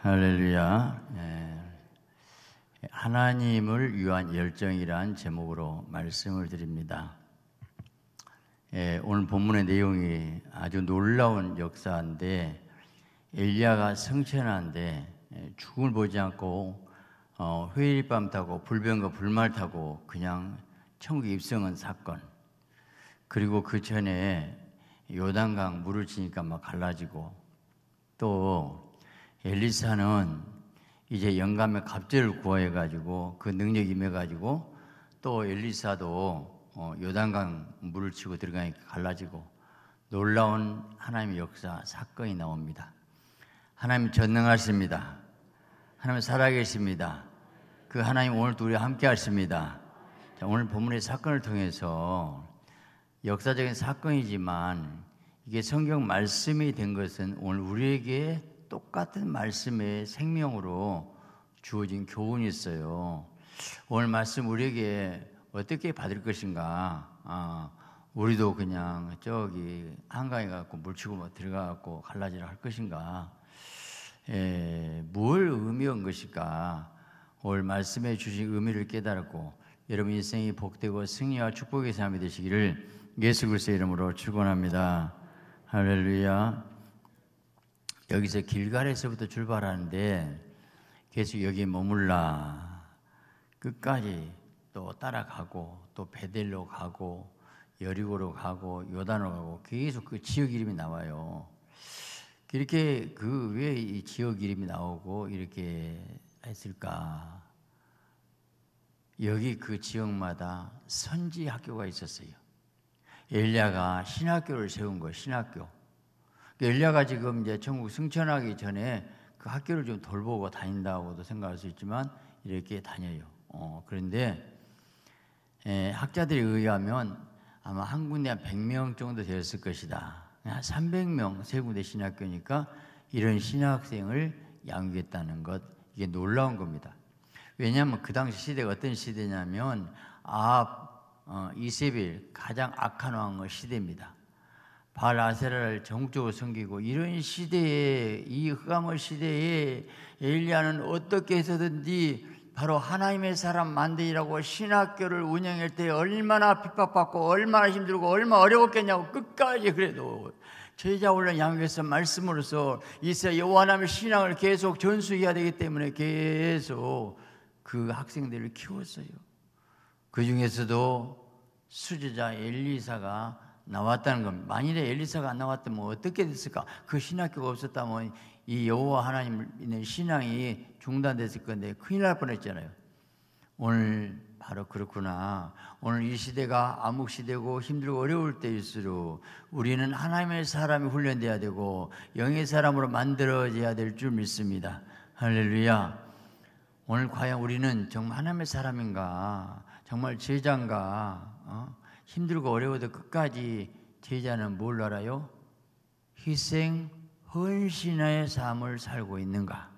할렐루야. 예. 하나님을 위한 열정이란 제목으로 말씀을 드립니다. 예, 오늘 본문의 내용이 아주 놀라운 역사인데 엘리야가 성천한데 예, 죽음을 보지 않고 어, 회의밤 타고 불병과 불말 타고 그냥 천국 입성한 사건 그리고 그 전에 요단강 물을 치니까 막 갈라지고 또 엘리사는 이제 영감의 갑질을 구해 가지고 그 능력 임해 가지고 또 엘리사도 어, 요단강 물을 치고 들어가니 갈라지고 놀라운 하나님의 역사 사건이 나옵니다. 하나님 전능하십니다. 하나님 살아계십니다. 그 하나님 오늘 우리 함께 하십니다. 자, 오늘 본문의 사건을 통해서 역사적인 사건이지만 이게 성경 말씀이 된 것은 오늘 우리에게 똑같은 말씀의 생명으로 주어진 교훈이 있어요. 오늘 말씀 우리에게 어떻게 받을 것인가? 아, 우리도 그냥 저기 한강에 갖고 물치고 뭐 들어가 고 갈라지라 할 것인가? 에, 예, 뭘 의미한 것일까? 오늘 말씀해 주신 의미를 깨달았고 여러분 인생이 복되고 승리와 축복의 삶이 되시기를 예수 그리스도의 이름으로 축원합니다. 할렐루야. 여기서 길갈에서부터 출발하는데 계속 여기 머물라 끝까지 또 따라가고 또 베델로 가고 여리고로 가고 요단으로 가고 계속 그 지역 이름이 나와요. 이렇게 그 왜 이 지역 이름이 나오고 이렇게 했을까? 여기 그 지역마다 선지 학교가 있었어요. 엘리야가 신학교를 세운 거예요. 신학교. 엘리야가 지금 이제 천국 승천하기 전에 그 학교를 좀 돌보고 다닌다고도 생각할 수 있지만 이렇게 다녀요. 어, 그런데 에, 예, 학자들이 의하면 아마 한 군데 한 100명 정도 되었을 것이다. 예, 한 300명 세 군데 신학교니까 이런 신학생을 양육했다는 것 이게 놀라운 겁니다. 왜냐하면 그 당시 시대가 어떤 시대냐면 아합 어, 이세빌 가장 악한 왕의 시대입니다. 발아세라를 정적으로 섬기고 이런 시대에 이 흑암의 시대에 엘리야는 어떻게 해서든지 바로 하나님의 사람 만들라고 신학교를 운영할 때 얼마나 핍박받고 얼마나 힘들고 얼마나 어려웠겠냐고 끝까지 그래도 제자 훈련 양육에서 말씀으로써 이스라 여호와남의 신앙을 계속 전수해야 되기 때문에 계속 그 학생들을 키웠어요. 그 중에서도 수제자 엘리사가 나왔다는 겁니다. 만일에 엘리사가 안 나왔다면 뭐 어떻게 됐을까? 그 신학교가 없었다면 이 여호와 하나님 있는 신앙이 중단됐을 건데 큰일 날 뻔했잖아요. 오늘 바로 그렇구나. 오늘 이 시대가 암흑 시대고 힘들고 어려울 때일수록 우리는 하나님의 사람이 훈련돼야 되고 영의 사람으로 만들어져야 될 줄 믿습니다. 할렐루야. 오늘 과연 우리는 정말 하나님의 사람인가? 정말 제자인가? 어? 힘들고 어려워도 끝까지 제자는 뭘 알아요? 희생 헌신의 삶을 살고 있는가?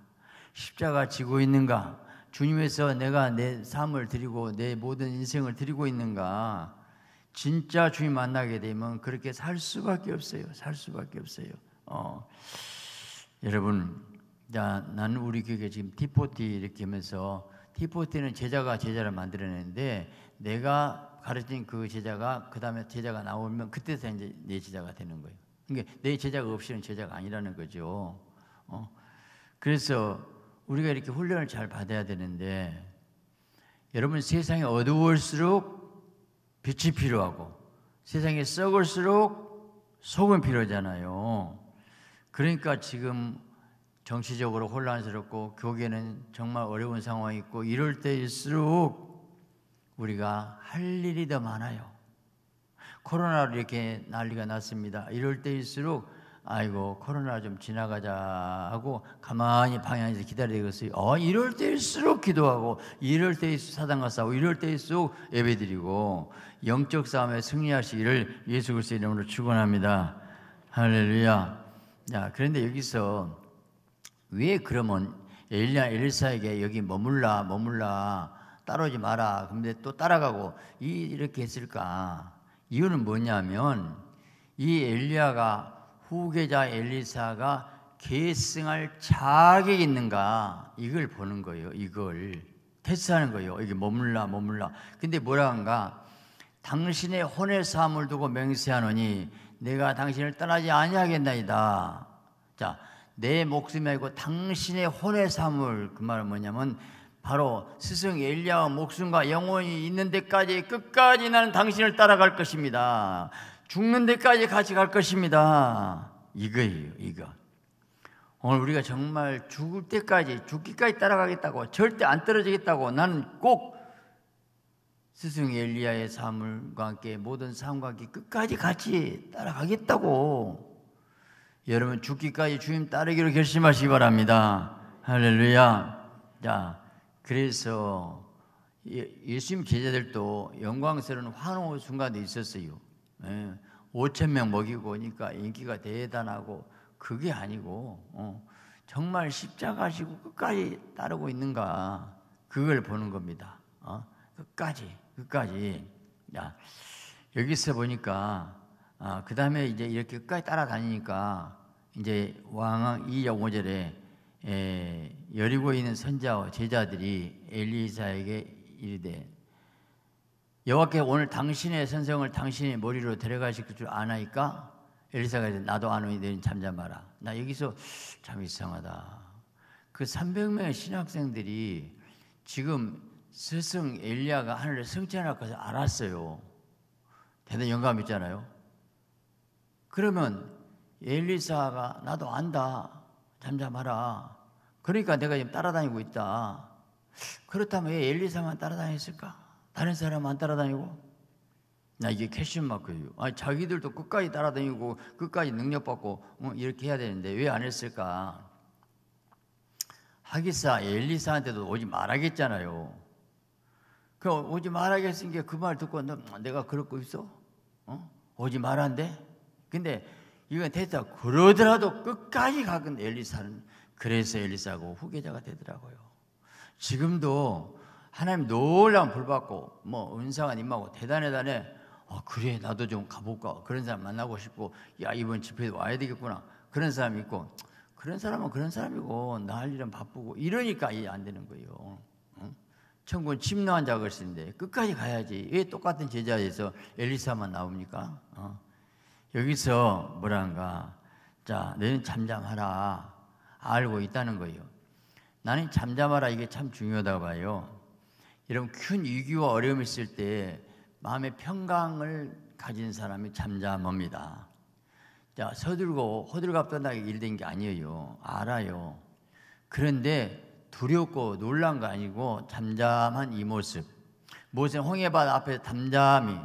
십자가 지고 있는가? 주님에서 내가 내 삶을 드리고 내 모든 인생을 드리고 있는가? 진짜 주님 만나게 되면 그렇게 살 수밖에 없어요. 살 수밖에 없어요. 어. 여러분, 자, 나 우리 교회 지금 디포티 이렇게 하면서 디포티는 제자가 제자를 만들어내는데 내가 가르친 그 제자가 그 다음에 제자가 나오면 그때서 이제 내 제자가 되는 거예요. 그러니까 내 제자가 없이는 제자가 아니라는 거죠. 어? 그래서 우리가 이렇게 훈련을 잘 받아야 되는데 여러분 세상이 어두울수록 빛이 필요하고 세상이 썩을수록 속은 필요하잖아요. 그러니까 지금 정치적으로 혼란스럽고 교계는 정말 어려운 상황이 있고 이럴 때일수록 우리가 할 일이 더 많아요. 코로나로 이렇게 난리가 났습니다. 이럴 때일수록 아이고 코로나 좀 지나가자 하고 가만히 방향에서 기다리겠어요. 어 이럴 때일수록 기도하고 이럴 때일수록 사단과 싸우고 이럴 때일수록 예배드리고 영적 싸움에 승리하시기를 예수 그리스도 이름으로 축원합니다. 할렐루야. 자 그런데 여기서 왜 그러면 엘리야 엘리사에게 여기 머물라 머물라 따라오지 마라. 근데 또 따라가고 이렇게 했을까? 이유는 뭐냐면 이 엘리야가 후계자 엘리사가 계승할 자격이 있는가 이걸 보는 거예요. 이걸 테스트하는 거예요. 이게 머물라 머물라. 근데 뭐라 한가? 당신의 혼의 사물 두고 맹세하노니 내가 당신을 떠나지 아니하겠나이다. 자, 내 목숨이 아니고 당신의 혼의 사물 그 말은 뭐냐면 바로 스승 엘리야와 목숨과 영혼이 있는 데까지 끝까지 나는 당신을 따라갈 것입니다. 죽는 데까지 같이 갈 것입니다. 이거예요, 이거. 오늘 우리가 정말 죽을 때까지 죽기까지 따라가겠다고 절대 안 떨어지겠다고 나는 꼭 스승 엘리야의 삶과 함께 모든 삶과 함께 끝까지 같이 따라가겠다고 여러분 죽기까지 주님 따르기로 결심하시기 바랍니다. 할렐루야. 자, 그래서 예, 예수님 제자들도 영광스러운 환호 순간도 있었어요. 5천 예, 명 먹이고 오니까 인기가 대단하고 그게 아니고 어, 정말 십자가 지고 끝까지 따르고 있는가 그걸 보는 겁니다. 어, 끝까지 끝까지. 야, 여기서 보니까 아, 그 다음에 이제 이렇게 끝까지 따라다니니까 이제 왕 2장 5절에 에, 예, 여리고 있는 선자와 제자들이 엘리사에게 이르되 여호와께 오늘 당신의 선생을 당신의 머리로 데려가실 줄 아나이까? 엘리사가 이르되 나도 아노니 너는 잠잠하라. 나 여기서 참 이상하다. 그 300명의 신학생들이 지금 스승 엘리야가 하늘에 승천할 것을 알았어요. 대단히 영감있잖아요 그러면 엘리사가 나도 안다. 잠잠하라. 그러니까 내가 지금 따라다니고 있다. 그렇다면 왜 엘리사만 따라다녔을까? 다른 사람 안 따라다니고? 나 이게 캐시 마크예요. 아 자기들도 끝까지 따라다니고 끝까지 능력 받고 어, 이렇게 해야 되는데 왜 안 했을까? 하기사 엘리사한테도 오지 말하겠잖아요. 그 오지 말하겠으니까 그 말 듣고 너, 내가 그럴 거 있어? 어? 오지 말한데? 근데 이건 됐다 그러더라도 끝까지 가건 엘리사는 그래서 엘리사고 후계자가 되더라고요. 지금도 하나님 놀라운 불 받고 뭐 은사가 임하고 대단해다네 아, 그래 나도 좀 가볼까 그런 사람 만나고 싶고 야 이번 집회에 와야 되겠구나 그런 사람이 있고 그런 사람은 그런 사람이고 나 할 일은 바쁘고 이러니까 이해 안 되는 거예요. 응? 천군 침노한 자글씨인데 끝까지 가야지 왜 똑같은 제자에서 엘리사만 나옵니까? 어? 여기서 뭐란가 자 너는 잠잠하라 알고 있다는 거예요. 나는 잠잠하라 이게 참 중요하다고 봐요. 이런 큰 위기와 어려움이 있을 때 마음의 평강을 가진 사람이 잠잠합니다. 자 서둘고 호들갑떠나게 일된 게 아니에요. 알아요. 그런데 두렵고 놀란 거 아니고 잠잠한 이 모습. 모세 홍해바 앞에 잠잠히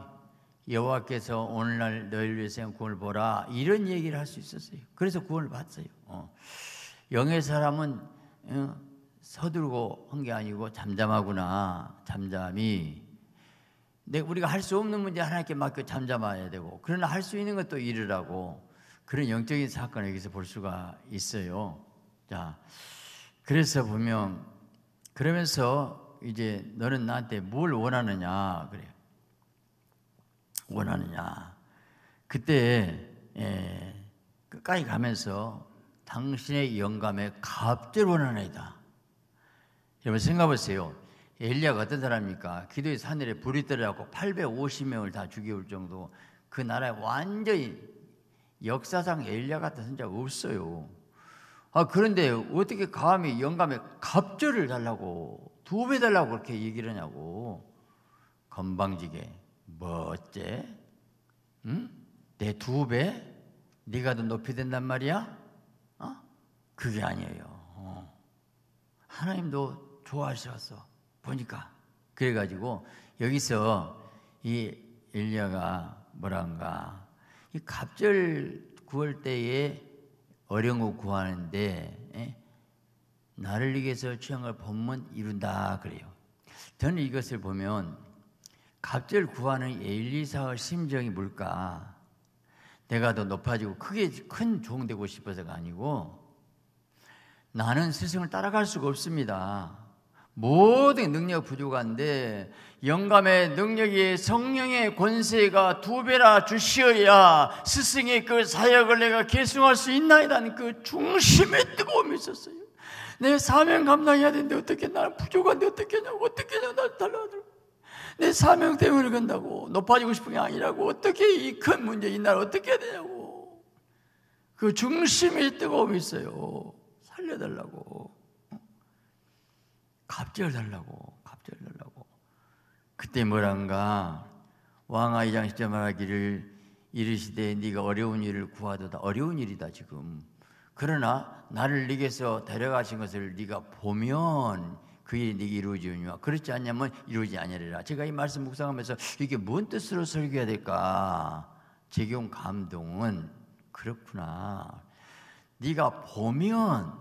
여호와께서 오늘날 너희를 위해서 구원을 보라 이런 얘기를 할 수 있었어요. 그래서 구원을 받았어요. 어. 영의 사람은 어, 서두르고 한 게 아니고 잠잠하구나 잠잠히. 근 우리가 할 수 없는 문제 하나님께 맡겨 잠잠해야 되고 그러나 할 수 있는 것도 이르라고 그런 영적인 사건을 여기서 볼 수가 있어요. 자, 그래서 보면 그러면서 이제 너는 나한테 뭘 원하느냐 그래요. 원하느냐. 그때 에, 예, 끝까지 그 가면서 당신의 영감에 갑절 원하나이다. 여러분 생각해보세요. 엘리야가 어떤 사람입니까? 기도에서 늘에 불이 떨어갖고 850명을 다 죽여올 정도 그 나라에 완전히 역사상 엘리야 같은 선자 없어요. 아 그런데 어떻게 감히 영감에 갑절을 달라고 두 배 달라고 그렇게 얘기를 하냐고 건방지게 뭐 어째? 응? 내 두 배? 네가 더 높이 된단 말이야? 어? 그게 아니에요. 어. 하나님도 좋아하셔서 보니까 그래가지고 여기서 이 엘리야가 뭐란가 이 갑절 구할 때에 어려운 거 구하는데 에? 나를 위해서 취한 걸 본문 이룬다 그래요. 저는 이것을 보면 갑질 구하는 엘리사의 심정이 뭘까? 내가 더 높아지고 크게 큰 종 되고 싶어서가 아니고 나는 스승을 따라갈 수가 없습니다. 모든 능력 부족한데 영감의 능력이 성령의 권세가 두 배나 주시어야 스승의 그 사역을 내가 계승할 수 있나이라는 그 중심의 뜨거움이 있었어요. 내 사명 감당해야 되는데 어떻게 나는 부족한데 어떻게 냐 어떻게 냐날 달라 사명 때문에 그런다고 높아지고 싶은 게 아니라고 어떻게 이 큰 문제 이날 어떻게 해야 되냐고 그 중심이 뜨거움이 있어요 살려달라고 갑절 달라고 갑절 달라고 그때 뭐란가 왕아 이장시자 말하기를 이르시되 네가 어려운 일을 구하도다 어려운 일이다 지금 그러나 나를 네게서 데려가신 것을 네가 보면 그 일이 네게 이루어지느냐 그렇지 않냐면 이루어지 아니리라 제가 이 말씀 묵상하면서 이게 뭔 뜻으로 설교해야 될까 제경 감동은 그렇구나 네가 보면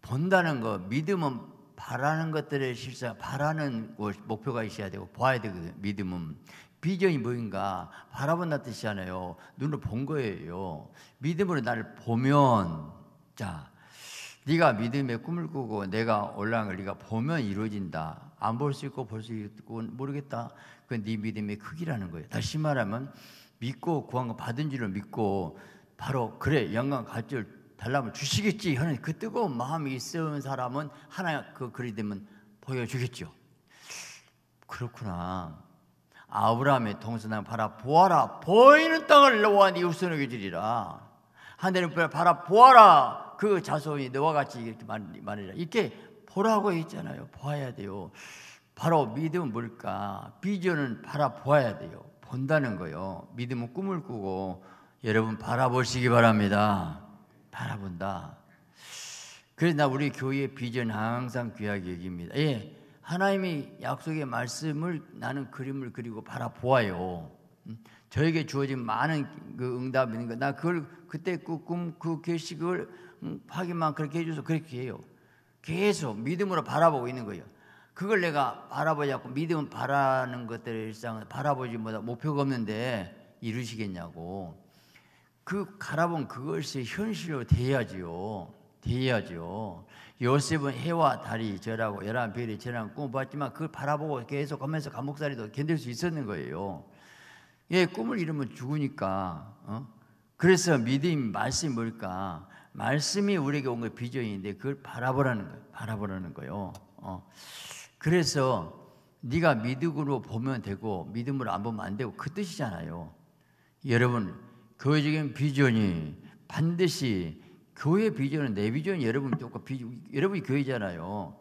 본다는 거 믿음은 바라는 것들의 실상 바라는 곳, 목표가 있어야 되고 봐야 되거든 믿음은 비전이 뭐인가 바라본다 뜻이잖아요 눈으로 본 거예요 믿음으로 나를 보면 자 네가 믿음의 꿈을 꾸고 내가 올라간 걸 네가 보면 이루어진다. 안 볼 수 있고 볼 수 있고 모르겠다. 그건 네 믿음의 크기라는 거예요. 다시 말하면 믿고 구한 거 받은 줄을 믿고 바로 그래 영광 갈줄 달라면 주시겠지 하는 그 뜨거운 마음이 있은 사람은 하나 그 글이 되면 보여주겠죠. 그렇구나. 아브라함의 동서남 바라 보아라 보이는 땅을 여와네 우선의 기지리라 하늘을 바라 보아라 그 자손이 너와 같이 이렇게 말하라. 이렇게 보라고 했잖아요. 보아야 돼요. 바로 믿음은 뭘까? 비전은 바라보아야 돼요. 본다는 거요. 믿음은 꿈을 꾸고 여러분 바라보시기 바랍니다. 바라본다. 그래서 우리 교회의 비전 항상 귀하게 여깁니다. 예, 하나님의 약속의 말씀을 나는 그림을 그리고 바라보아요. 음, 저에게 주어진 많은 그 응답이 있는 거나 그걸 그때 그 꿈그 그계시그 확인만 그렇게 해줘서 그렇게 해요. 계속 믿음으로 바라보고 있는 거예요. 그걸 내가 바라보지 않고 믿음은 바라는 것들의 일상을 바라보지 못하 목표가 없는데 이루시겠냐고 그 가라본 그것이 현실로 돼야지요. 돼야죠요셉은 해와 달이 저라고 열한 별이 저라는 꿈을 봤지만 그걸 바라보고 계속 하면서 감옥살이도 견딜 수 있었는 거예요. 예, 꿈을 이루면 죽으니까. 어? 그래서 믿음 말씀이 뭘까? 말씀이 우리에게 온게 비전인데 그걸 바라보라는 거예요. 바라보라는 거예요. 어. 그래서 네가 믿음으로 보면 되고 믿음으로 안 보면 안 되고 그 뜻이잖아요. 여러분 교회적인 비전이 반드시 교회 비전은 내 비전 여러분 똑같 비 여러분이 교회잖아요.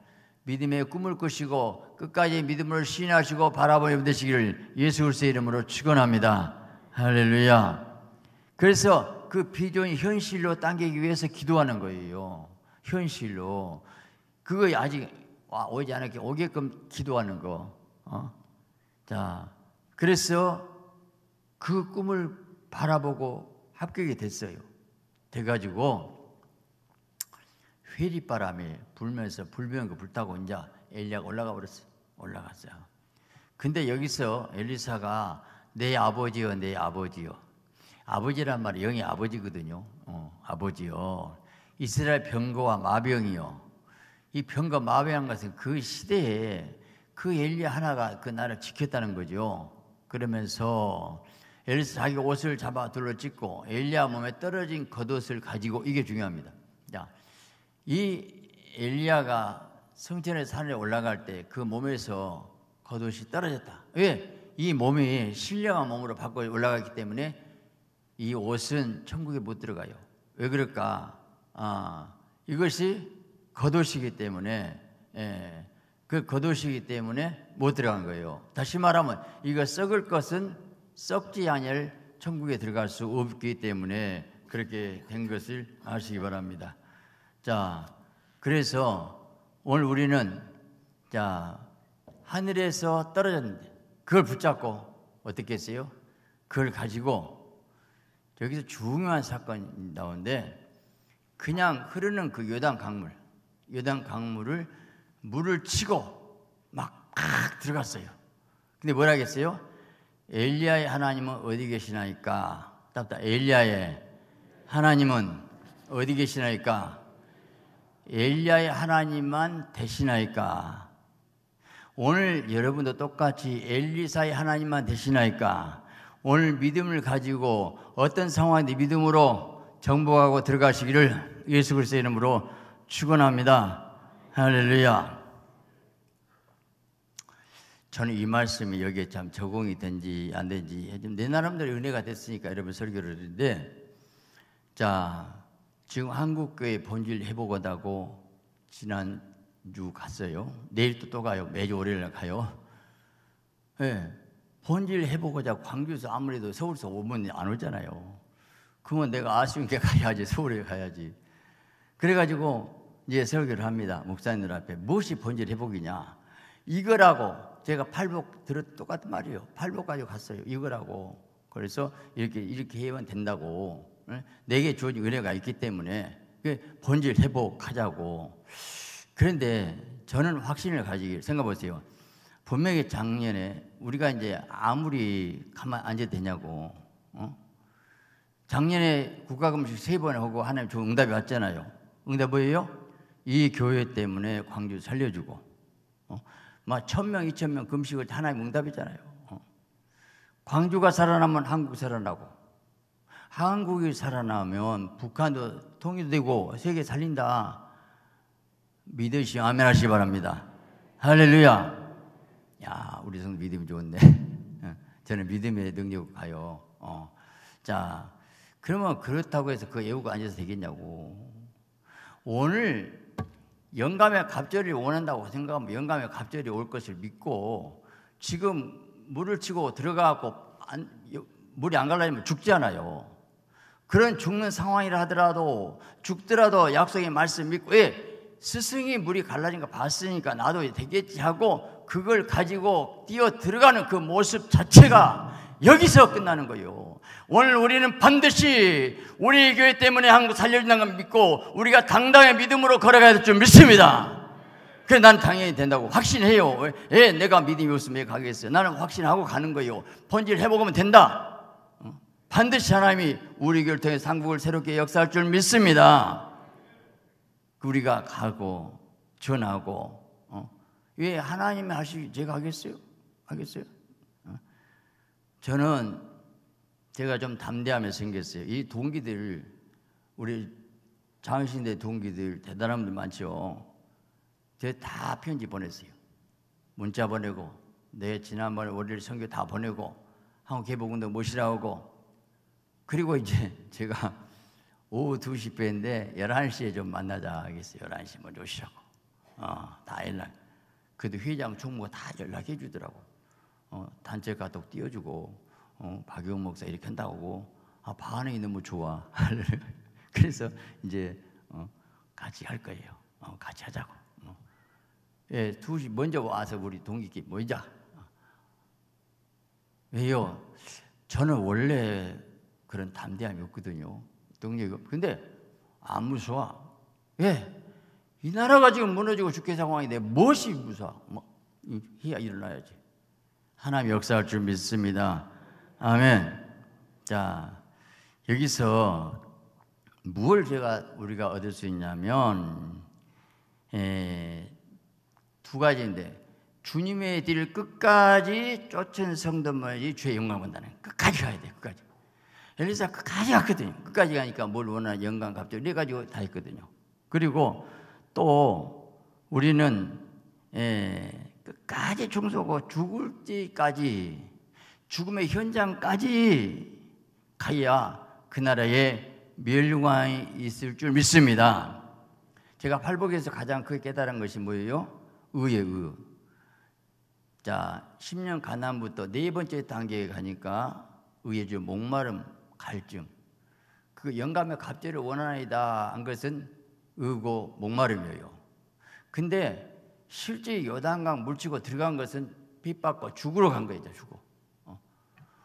믿음의 꿈을 꾸시고 끝까지 믿음을 신하시고 바라보게 되시기를 예수 그리스도의 이름으로 축원합니다. 할렐루야. 그래서 그 비전이 현실로 당기기 위해서 기도하는 거예요. 현실로 그거 아직 오지 않게 오게끔 기도하는 거. 어? 자, 그래서 그 꿈을 바라보고 합격이 됐어요. 돼가지고 회리바람이 불면서 불면그 불타고 이제 엘리야가 올라가 버렸어. 올라갔어요. 근데 여기서 엘리사가 내 아버지요, 내 아버지요. 아버지란 말이 영의 아버지거든요. 어, 아버지요. 이스라엘 병거와 마병이요. 이 병과 마병 같은 그 시대에 그 엘리야 하나가 그 나라를 지켰다는 거죠. 그러면서 엘리사 자기 옷을 잡아 둘러찢고 엘리야 몸에 떨어진 겉옷을 가지고 이게 중요합니다. 이 엘리야가 성전의 산에 올라갈 때 그 몸에서 겉옷이 떨어졌다. 왜? 예, 이 몸이 신령한 몸으로 바꿔 올라갔기 때문에 이 옷은 천국에 못 들어가요. 왜 그럴까? 아, 이것이 겉옷이기 때문에 예, 그 겉옷이기 때문에 못 들어간 거예요. 다시 말하면 이거 썩을 것은 썩지 않을 천국에 들어갈 수 없기 때문에 그렇게 된 것을 아시기 바랍니다. 자, 그래서 오늘 우리는 자, 하늘에서 떨어졌는데 그걸 붙잡고 어떻게 했어요? 그걸 가지고 여기서 중요한 사건이 나오는데 그냥 흐르는 그 요단 강물, 요단 강물을 물을 치고 막 들어갔어요. 근데 뭐라 했어요? 엘리야의 하나님은 어디 계시나이까? 답다 엘리야의 하나님은 어디 계시나이까? 엘리야의 하나님만 대신하일까? 오늘 여러분도 똑같이 엘리사의 하나님만 대신하일까? 오늘 믿음을 가지고 어떤 상황에 믿음으로 정복하고 들어가시기를 예수 그리스도의 이름으로 축원합니다. 할렐루야. 저는 이 말씀이 여기에 참 적응이 된지 안 된지 내 나름대로 은혜가 됐으니까 여러분 설교를 드는데 자 지금 한국교회 본질 회복하다고 지난주 갔어요. 내일 또또 가요. 매주 월요일에 가요. 예. 네. 본질 회복하자 광주에서 아무래도 서울서 에 오면 안 오잖아요. 그건 내가 아쉬운 게 가야지. 서울에 가야지. 그래가지고 이제 설교를 합니다. 목사님들 앞에. 무엇이 본질 회복이냐. 이거라고 제가 팔복 들었 똑같은 말이에요. 팔복가지 갔어요. 이거라고. 그래서 이렇게 이렇게 해면 된다고. 예? 내게 주어진 은혜가 있기 때문에 본질 회복하자고. 그런데 저는 확신을 가지길 생각해 보세요. 분명히 작년에 우리가 이제 아무리 가만 앉아도 되냐고. 어? 작년에 국가금식 세 번 하고 하나님 저 응답이 왔잖아요. 응답 뭐예요? 이 교회 때문에 광주 살려주고. 어? 막 천명, 이천명 금식을 하나님 응답이잖아요. 어? 광주가 살아나면 한국 살아나고. 한국이 살아나면 북한도 통일되고 세계 살린다. 믿으시 아멘 하시기 바랍니다. 할렐루야. 야, 우리 성도 믿음이 좋은데. 어, 저는 믿음의 능력 가요. 어. 자, 그러면 그렇다고 해서 그 애우가 앉아서 되겠냐고. 오늘 영감의 갑절이 원한다고 생각하면 영감의 갑절이 올 것을 믿고 지금 물을 치고 들어가고 안, 물이 안 갈라지면 죽잖아요. 그런 죽는 상황이라 하더라도 죽더라도 약속의 말씀 믿고 예, 스승이 물이 갈라진 거 봤으니까 나도 되겠지 하고 그걸 가지고 뛰어 들어가는 그 모습 자체가 여기서 끝나는 거예요. 오늘 우리는 반드시 우리 교회 때문에 한국 살려준다는 걸 믿고 우리가 당당히 믿음으로 걸어가야 될 줄 믿습니다. 그래 난 당연히 된다고 확신해요. 예, 내가 믿음이 없으면 가겠어요. 나는 확신하고 가는 거예요. 본질 해복하면 된다. 반드시 하나님이 우리 교회 통해 상국을 새롭게 역사할 줄 믿습니다. 우리가 가고 전하고 어? 왜 예, 하나님이 하시 제가 하겠어요? 하겠어요? 어? 저는 제가 좀 담대하며 생겼어요. 이 동기들 우리 장신대 동기들 대단한 분들 많죠. 제다 편지 보냈어요. 문자 보내고 내 지난번에 월요일 선교 다 보내고 한국 개복운동 모시라고 그리고 이제 제가 오후 2시 배인데 11시에 좀 만나자 하겠어요. 11시 먼저 오시라고. 어, 다 연락. 그래도 회장 총무가 다 연락해 주더라고. 어, 단체 가독 띄워주고, 어, 박용 목사 이렇게 한다고. 아, 반응이 너무 좋아. 그래서 이제 어, 같이 할 거예요. 어, 같이 하자고. 어. 예, 2시 먼저 와서 우리 동기끼리 모이자. 어. 왜요? 저는 원래 그런 담대함이 없거든요. 근데 안 무서워. 왜? 예. 이 나라가 지금 무너지고 죽게 상황인데 무엇이 무서워? 뭐 해야 일어나야지. 하나 역사할 줄 믿습니다. 아멘. 자 여기서 무엇 제가 우리가 얻을 수 있냐면 에, 예, 두 가지인데 주님의 뒤를 끝까지 쫓은 성도만이 죄 영광 본다는 끝까지 가야 돼 끝까지 엘리사 끝까지 갔거든요. 끝까지 가니까 뭘 원하나 영광 갑자기 이래가지고 네 다 했거든요. 그리고 또 우리는 예, 끝까지 충성하고 죽을 때까지 죽음의 현장까지 가야 그 나라에 멸류관이 있을 줄 믿습니다. 제가 팔복에서 가장 크게 깨달은 것이 뭐예요? 의의 의. 자, 10년 가난부터 네 번째 단계에 가니까 의의 주 목마름 갈증 그 영감의 갑절을 원하나이다 한 것은 의고 목마름이에요 근데 실제 요단강 물치고 들어간 것은 빚받고 죽으러 간 거예요 죽어 어.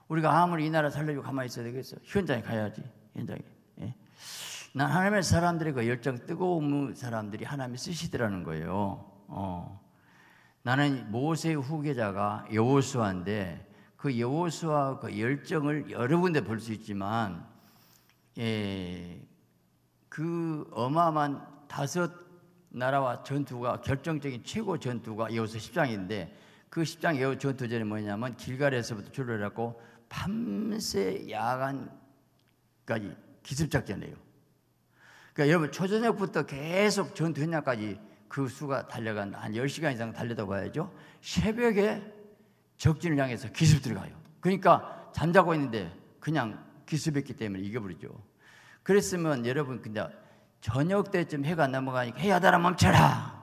우리가 아무리 이 나라 살려고 가만히 있어야 되겠어 현장에 가야지 현장에 예. 난 하나님의 사람들의 그 열정 뜨거운 사람들이 하나님이 쓰시더라는 거예요 어. 나는 모세 후계자가 여호수아인데 그 여호수아 그 열정을 여러 군데 볼 수 있지만 예, 그 어마어마한 다섯 나라와 전투가 결정적인 최고 전투가 여호수 10장인데 그 10장 여호 전투전이 뭐냐면 길갈에서부터 출발했고 밤새 야간까지 기습작전이에요. 그러니까 여러분 초저녁부터 계속 전투했냐까지 그 수가 달려간 한 10시간 이상 달려다 봐야죠. 새벽에 적진을 향해서 기습 들어가요. 그러니까 잠자고 있는데 그냥 기습했기 때문에 이겨버리죠. 그랬으면 여러분 근데 저녁 때쯤 해가 넘어가니까 해야되라 멈춰라.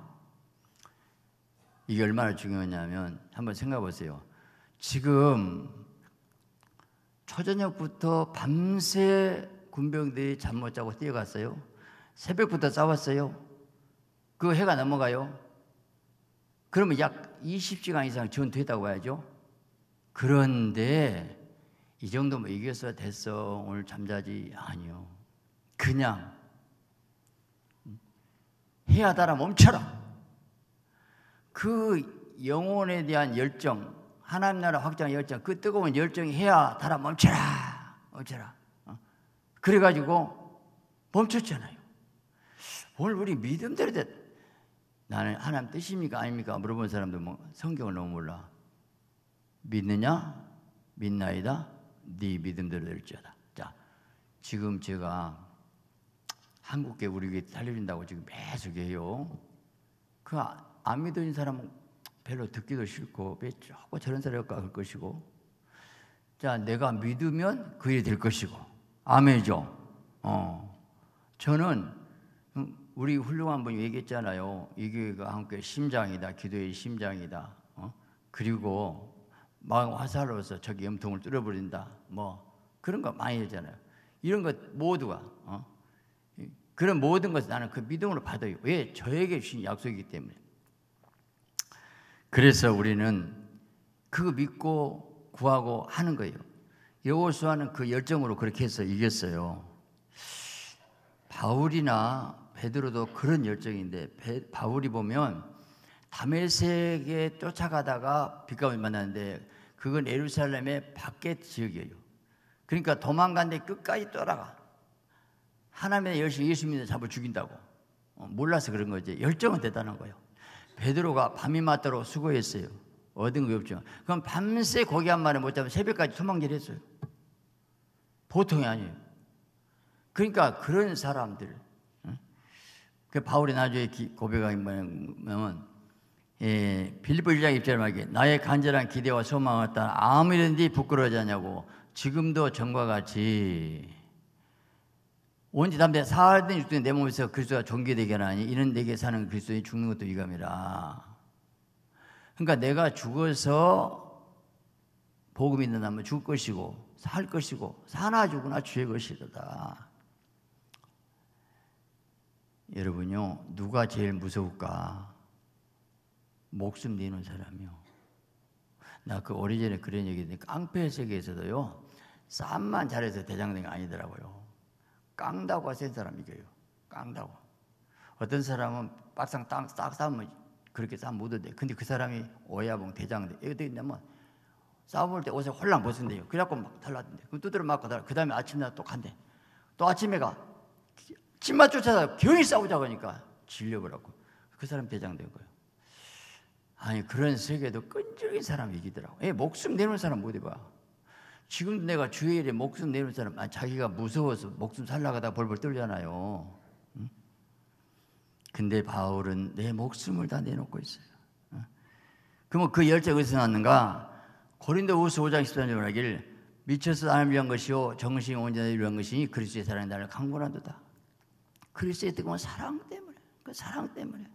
이게 얼마나 중요하냐면 한번 생각해 보세요. 지금 초저녁부터 밤새 군병들이 잠 못 자고 뛰어갔어요. 새벽부터 싸웠어요. 그 해가 넘어가요. 그러면 약 20시간 이상 전투했다고 봐야죠. 그런데 이 정도면 이겨서 됐어 오늘 잠자지 아니요 그냥 해야 따라 멈춰라 그 영혼에 대한 열정 하나님 나라 확장 열정 그 뜨거운 열정이 해야 따라 멈춰라 멈춰라 어? 그래가지고 멈췄잖아요 오늘 우리 믿음대로 됐 나는 하나님 뜻입니까 아닙니까 물어본 사람도 뭐 성경을 너무 몰라 믿느냐? 믿나이다. 네 믿음대로 될지어다. 자, 지금 제가 한국계 우리 살려준다고 지금 계속 해요. 그 안믿어 아, 사람은 별로 듣기도 싫고 왜 자꾸 저런 사람일까 할 것이고 자 내가 믿으면 그 일이 될 것이고 아멘이죠. 어. 저는 우리 훌륭한 분이 얘기했잖아요. 이 교회가 함께 심장이다. 기도의 심장이다. 어? 그리고 막 화살로서 저기 염통을 뚫어버린다. 뭐 그런 거 많이 했잖아요. 이런 것 모두가 어? 그런 모든 것을 나는 그 믿음으로 받아요. 왜 저에게 주신 약속이기 때문에. 그래서 우리는 그거 믿고 구하고 하는 거예요. 여호수아는 그 열정으로 그렇게 해서 이겼어요. 바울이나 베드로도 그런 열정인데 바울이 보면 다멜색에 쫓아가다가 빛감을 만났는데 그건 예루살렘의 밖의 지역이에요. 그러니까 도망간데 끝까지 따라가. 하나님의 열심 예수 믿는 잡아 죽인다고. 어, 몰라서 그런 거지. 열정은 대단한 거예요. 베드로가 밤이 맞도록 수고했어요. 얻은 게 없죠. 그럼 밤새 고기 한 마리 못 잡으면 새벽까지 소망질 했어요. 보통이 아니에요. 그러니까 그런 사람들. 그 바울이 나중에 고백하면 예, 빌립보 1장 입절하게 나의 간절한 기대와 소망을 따 아무 일인지 네 부끄러워지 않냐고 지금도 전과 같이 온 지 담대 사흘된 육도내 몸에서 그리스도가 존귀되게 하니 이는 내게 사는 그리스도의 죽는 것도 이감이라 그러니까 내가 죽어서 복음이 있는다면 죽을 것이고 살 것이고 사나 죽으나 주의 것이다 여러분요 누가 제일 무서울까 목숨 내는 사람이요. 나 그 오래전에 그런 얘기 했는데 깡패 세계에서도요. 쌈만 잘해서 대장된 게 아니더라고요. 깡다고 센 사람이 이겨요. 깡다고. 어떤 사람은 막상 땅 싹 싸면 그렇게 싸 못한대. 근데 그 사람이 오야봉 대장대. 이 어떻게 되냐면 싸워볼 때 옷에 홀랑 벗은대요. 그래갖고 막 달라던데. 그럼 두드려 맞고 달라. 그 다음에 아침날 또 간대. 또 아침에 가. 침만 쫓아서 경이 싸우자고 하니까 그러니까. 질려버렸고. 그 사람 대장된 거예요. 아니 그런 세계도 끈질긴 사람이 이기더라고. 예, 목숨 내놓은 사람 못 해봐. 지금 내가 주일에 목숨 내놓은 사람, 아 자기가 무서워서 목숨 살라가다 벌벌 떨잖아요. 근데 바울은 내 목숨을 다 내놓고 있어요. 그러면 그 열쇠 어디서 났는가? 고린도후서 5장 13절에 하길 미쳐서 사람 위한 것이요 정신 온전을 위한 것이니 그리스도의 사랑이 나를 강건한도다. 그리스도의 뜨거운 사랑 때문에, 그 사랑 때문에.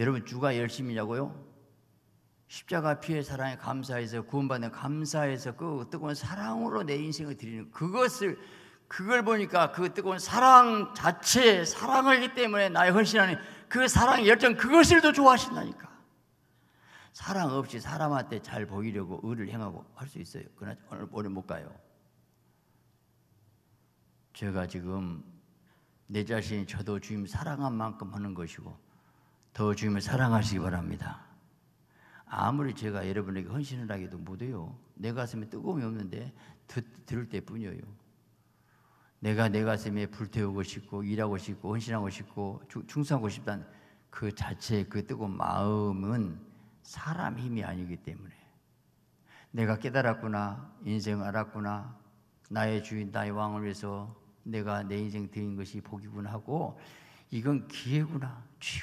여러분 주가 열심이냐고요? 십자가 피의 사랑에 감사해서 구원받는 감사해서 그 뜨거운 사랑으로 내 인생을 드리는 그것을 그걸 보니까 그 뜨거운 사랑 자체 사랑하기 때문에 나의 헌신하는 그사랑 열정 그것을 더 좋아하신다니까 사랑 없이 사람한테 잘 보이려고 의를 행하고 할 수 있어요 그러나 오늘, 오늘 못 가요 제가 지금 내 자신이 저도 주님 사랑한 만큼 하는 것이고 더 주님을 사랑하시기 바랍니다. 아무리 제가 여러분에게 헌신을 하기도 못해요. 내 가슴에 뜨거움이 없는데 듣, 들을 때뿐이에요. 내가 내 가슴에 불태우고 싶고 일하고 싶고 헌신하고 싶고 충성하고 싶다는 그 자체의 그 뜨거운 마음은 사람 힘이 아니기 때문에 내가 깨달았구나 인생 알았구나 나의 주인 나의 왕을 위해서 내가 내 인생 드린 것이 복이구나 하고 이건 기회구나 취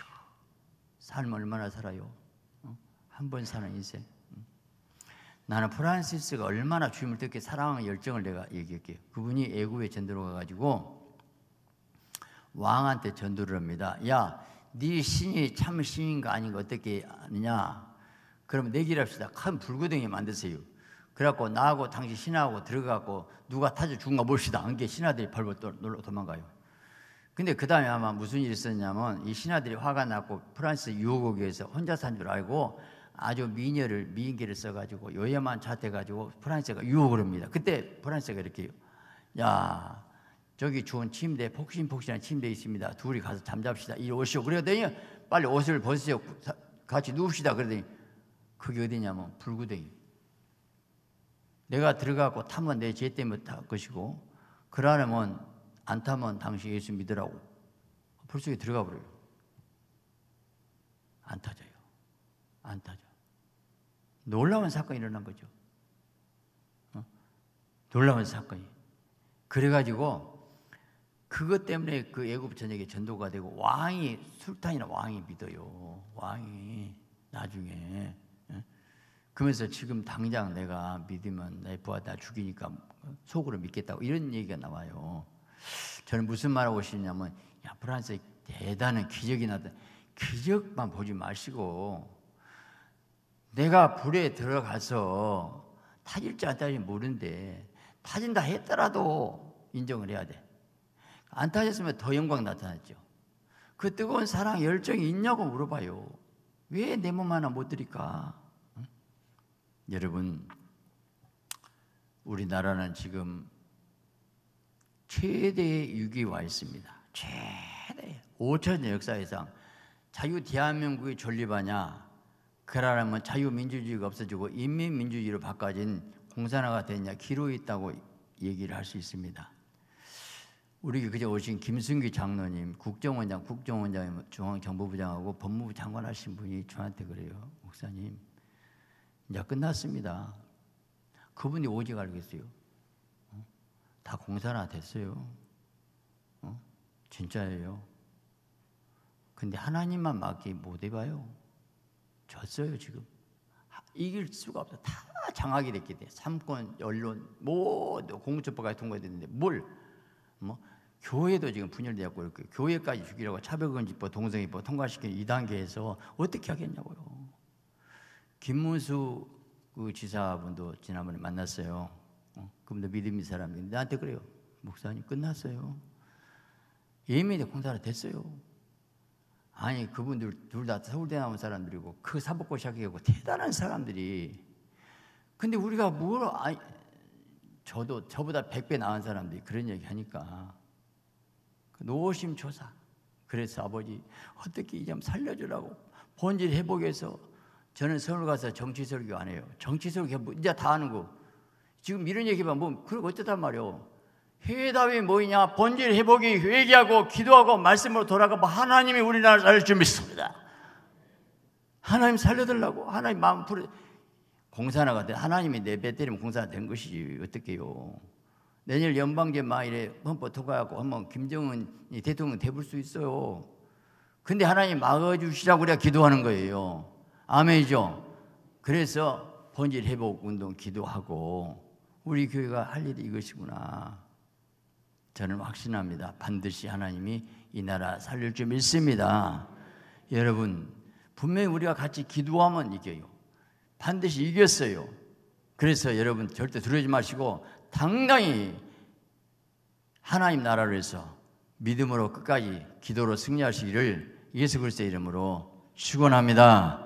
삶을 얼마나 살아요? 어? 한번 사는 인생. 음. 나는 프란시스가 얼마나 주님을 뜻게 사랑하는 열정을 내가 얘기할게요. 그분이 애굽에 전도로 가가지고 왕한테 전도를 합니다. 야, 네 신이 참 신인가 아닌가 어떻게 아느냐? 그럼 내기랍시다. 큰 불구덩이 만드세요. 그래갖고 나하고 당신 신하고 들어가고 누가 타져 죽은가 봅시다. 한게 신하들이 벌벌 놀러 도망가요. 근데 그 다음에 아마 무슨 일이 있었냐면 이 신하들이 화가 났고 프랑스 유혹에 의해서 혼자 산 줄 알고 아주 미녀를 미인기를 써가지고 요염만 자태가지고 프랑스가 유혹을 합니다. 그때 프랑스가 이렇게 야 저기 좋은 침대 폭신폭신한 침대 있습니다. 둘이 가서 잠잡시다. 이 오시오. 그러더니 빨리 옷을 벗으세요. 같이 누웁시다. 그러더니 그게 어디냐면 불구덩이. 내가 들어가고 타면 내 죄 때문에 탈 것이고 그러려면 안타면 당신 예수 믿으라고 불 속에 들어가 버려요. 안 타져요. 안 타져. 놀라운 사건이 일어난 거죠. 어? 놀라운 사건이. 그래가지고 그것 때문에 그 애굽 전역에 전도가 되고 왕이 술탄이나 왕이 믿어요. 왕이 나중에 어? 그러면서 지금 당장 내가 믿으면 내 부하 다 죽이니까 속으로 믿겠다고 이런 얘기가 나와요. 저는 무슨 말하고 싶냐면 야 프랑스에 대단한 기적이 나다 기적만 보지 마시고 내가 불에 들어가서 타질지 안 타질지 모르는데 타진다 했더라도 인정을 해야 돼. 안 타졌으면 더 영광 나타났죠. 그 뜨거운 사랑 열정이 있냐고 물어봐요. 왜 내 몸 하나 못 드릴까? 응? 여러분 우리나라는 지금 최대의 위기 와 있습니다. 최대 5천년 역사상 자유 대한민국이 존립하냐 그러라면 뭐 자유민주주의가 없어지고 인민민주주의로 바꿔진 공산화가 됐냐 기로 있다고 얘기를 할 수 있습니다. 우리 그제 오신 김승기 장로님, 국정원장, 국정원장 중앙정보부장하고 법무부 장관 하신 분이 저한테 그래요. 목사님, 이제 끝났습니다. 그분이 오직 알겠어요. 다 공산화 됐어요. 어? 진짜예요. 근데 하나님만 맞게 못 해봐요. 졌어요, 지금. 이길 수가 없어. 다 장악이 됐기 때문에. 삼권, 언론, 모두 공수처법까지 통과됐는데 뭘? 뭐 교회도 지금 분열되었고 이렇게 교회까지 죽이려고 차별금지법, 동성애법 통과시킨 2 단계에서 어떻게 하겠냐고요. 김문수 그 지사분도 지난번에 만났어요. 그분도 믿음이 사람인데 나한테 그래요. 목사님 끝났어요. 예민이 공사를 됐어요. 아니 그분들 둘 다 서울대 나온 사람들이고 그 사법고 시작이고 대단한 사람들이 근데 우리가 뭘 아니, 저도 저보다 100배 나은 사람들이 그런 얘기 하니까 그 노심초사 그래서 아버지 어떻게 이 점 살려주라고 본질 회복해서 저는 서울 가서 정치 설교 안 해요 정치 설교 뭐 이제 다 하는 거 지금 이런 얘기만 보면 그리고 어쨌단 말이오. 회답이 뭐냐? 이 본질 회복이 회개하고 기도하고 말씀으로 돌아가면 뭐 하나님이 우리나라를 살릴 준비했습니다. 하나님 살려달라고 하나님 마음 풀어 공산화가 돼 하나님이 내배 때리면 공산화 된 것이지 어떻게요? 내년 연방제 마일에 헌법 통과하고 한번 김정은이 대통령 돼볼 수 있어요. 근데 하나님 막아주시라고 우리가 기도하는 거예요. 아멘이죠. 그래서 본질 회복 운동 기도하고 우리 교회가 할 일이 이것이구나. 저는 확신합니다. 반드시 하나님이 이 나라 살릴 줄 믿습니다. 여러분, 분명히 우리가 같이 기도하면 이겨요. 반드시 이겼어요. 그래서 여러분 절대 두려지 마시고 당당히 하나님 나라를 위해서 믿음으로 끝까지 기도로 승리하시기를 예수 그리스도의 이름으로 축원합니다.